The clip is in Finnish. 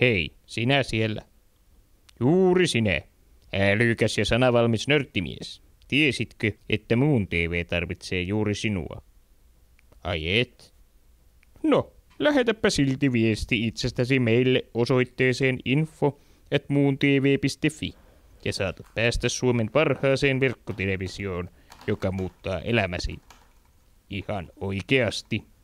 Hei, sinä siellä. Juuri sinä, älykäs ja sanavalmis nörttimies. Tiesitkö, että muun TV tarvitsee juuri sinua? Ai et? No, lähetäpä silti viesti itsestäsi meille osoitteeseen info at muuntv.fi ja saat päästä Suomen parhaaseen verkkotelevisioon, joka muuttaa elämäsi. Ihan oikeasti.